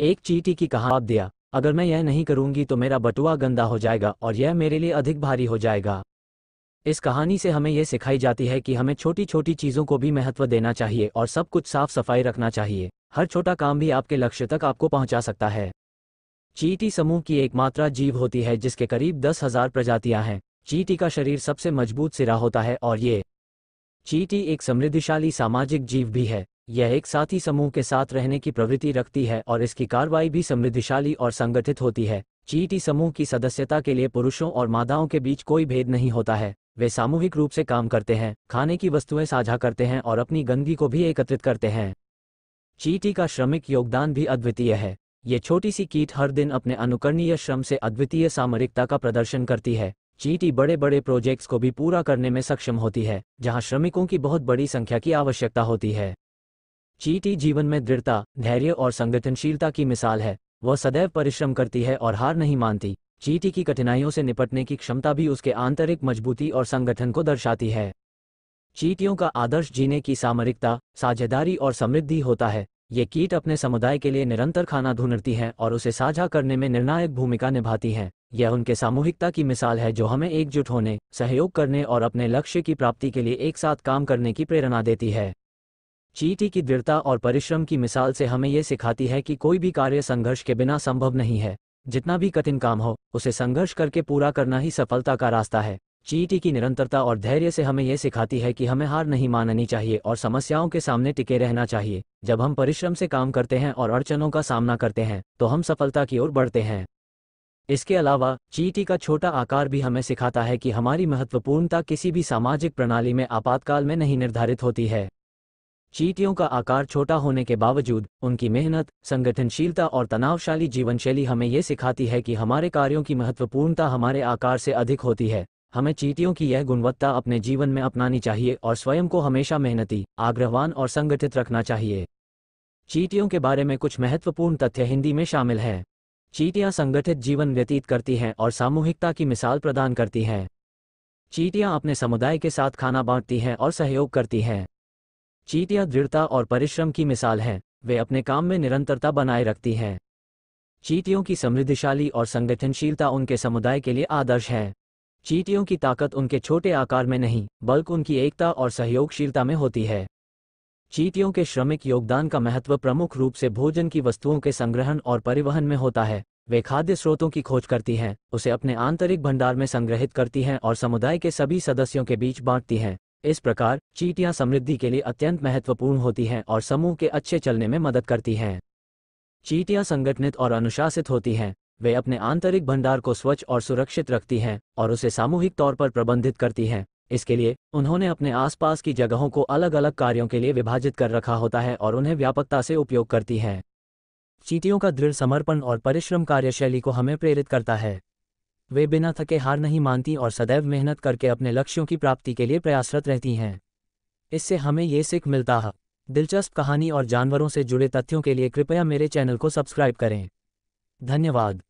एक चीटी की कहावत दिया अगर मैं यह नहीं करूंगी तो मेरा बटुआ गंदा हो जाएगा और यह मेरे लिए अधिक भारी हो जाएगा इस कहानी से हमें यह सिखाई जाती है कि हमें छोटी छोटी चीज़ों को भी महत्व देना चाहिए और सब कुछ साफ सफाई रखना चाहिए हर छोटा काम भी आपके लक्ष्य तक आपको पहुंचा सकता है चीटी समूह की एकमात्र जीव होती है जिसके करीब दस हजार प्रजातियां हैं चीटी का शरीर सबसे मजबूत सिरा होता है और ये चीटी एक समृद्धिशाली सामाजिक जीव भी है यह एक साथी समूह के साथ रहने की प्रवृत्ति रखती है और इसकी कार्रवाई भी समृद्धिशाली और संगठित होती है चीटी समूह की सदस्यता के लिए पुरुषों और मादाओं के बीच कोई भेद नहीं होता है वे सामूहिक रूप से काम करते हैं खाने की वस्तुएं साझा करते हैं और अपनी गंदगी को भी एकत्रित करते हैं चीटी का श्रमिक योगदान भी अद्वितीय है ये छोटी सी कीट हर दिन अपने अनुकरणीय श्रम से अद्वितीय सामरिकता का प्रदर्शन करती है चीटी बड़े बड़े प्रोजेक्ट्स को भी पूरा करने में सक्षम होती है जहां श्रमिकों की बहुत बड़ी संख्या की आवश्यकता होती है चीटी जीवन में दृढ़ता धैर्य और संगठनशीलता की मिसाल है वह सदैव परिश्रम करती है और हार नहीं मानती चीटी की कठिनाइयों से निपटने की क्षमता भी उसके आंतरिक मजबूती और संगठन को दर्शाती है चीटियों का आदर्श जीने की सामरिकता साझेदारी और समृद्धि होता है ये कीट अपने समुदाय के लिए निरंतर खाना ढूंढती है और उसे साझा करने में निर्णायक भूमिका निभाती है यह उनके सामूहिकता की मिसाल है जो हमें एकजुट होने सहयोग करने और अपने लक्ष्य की प्राप्ति के लिए एक साथ काम करने की प्रेरणा देती है चीटी की दृढ़ता और परिश्रम की मिसाल से हमें यह सिखाती है कि कोई भी कार्य संघर्ष के बिना संभव नहीं है जितना भी कठिन काम हो उसे संघर्ष करके पूरा करना ही सफलता का रास्ता है चीटी की निरंतरता और धैर्य से हमें यह सिखाती है कि हमें हार नहीं माननी चाहिए और समस्याओं के सामने टिके रहना चाहिए जब हम परिश्रम से काम करते हैं और अड़चनों का सामना करते हैं तो हम सफलता की ओर बढ़ते हैं इसके अलावा चीटी का छोटा आकार भी हमें सिखाता है कि हमारी महत्वपूर्णता किसी भी सामाजिक प्रणाली में आपातकाल में नहीं निर्धारित होती है चीटियों का आकार छोटा होने के बावजूद उनकी मेहनत संगठनशीलता और तनावशाली जीवनशैली हमें ये सिखाती है कि हमारे कार्यों की महत्वपूर्णता हमारे आकार से अधिक होती है हमें चीटियों की यह गुणवत्ता अपने जीवन में अपनानी चाहिए और स्वयं को हमेशा मेहनती आग्रहवान और संगठित रखना चाहिए चीटियों के बारे में कुछ महत्वपूर्ण तथ्य हिंदी में शामिल हैं चीटियाँ संगठित जीवन व्यतीत करती हैं और सामूहिकता की मिसाल प्रदान करती हैं चीटियाँ अपने समुदाय के साथ खाना बांटती हैं और सहयोग करती हैं चीटियाँ दृढ़ता और परिश्रम की मिसाल हैं वे अपने काम में निरंतरता बनाए रखती हैं चीटियों की समृद्धिशाली और संगठनशीलता उनके समुदाय के लिए आदर्श है चीटियों की ताकत उनके छोटे आकार में नहीं बल्कि उनकी एकता और सहयोगशीलता में होती है चीटियों के श्रमिक योगदान का महत्व प्रमुख रूप से भोजन की वस्तुओं के संग्रहण और परिवहन में होता है वे खाद्य स्रोतों की खोज करती हैं उसे अपने आंतरिक भंडार में संग्रहित करती हैं और समुदाय के सभी सदस्यों के बीच बांटती हैं इस प्रकार चीटियां समृद्धि के लिए अत्यंत महत्वपूर्ण होती हैं और समूह के अच्छे चलने में मदद करती हैं चीटियां संगठनित और अनुशासित होती हैं वे अपने आंतरिक भंडार को स्वच्छ और सुरक्षित रखती हैं और उसे सामूहिक तौर पर प्रबंधित करती हैं इसके लिए उन्होंने अपने आसपास की जगहों को अलग अलग कार्यों के लिए विभाजित कर रखा होता है और उन्हें व्यापकता से उपयोग करती हैं चीटियों का दृढ़ समर्पण और परिश्रम कार्यशैली को हमें प्रेरित करता है वे बिना थके हार नहीं मानती और सदैव मेहनत करके अपने लक्ष्यों की प्राप्ति के लिए प्रयासरत रहती हैं इससे हमें ये सीख मिलता है दिलचस्प कहानी और जानवरों से जुड़े तथ्यों के लिए कृपया मेरे चैनल को सब्सक्राइब करें धन्यवाद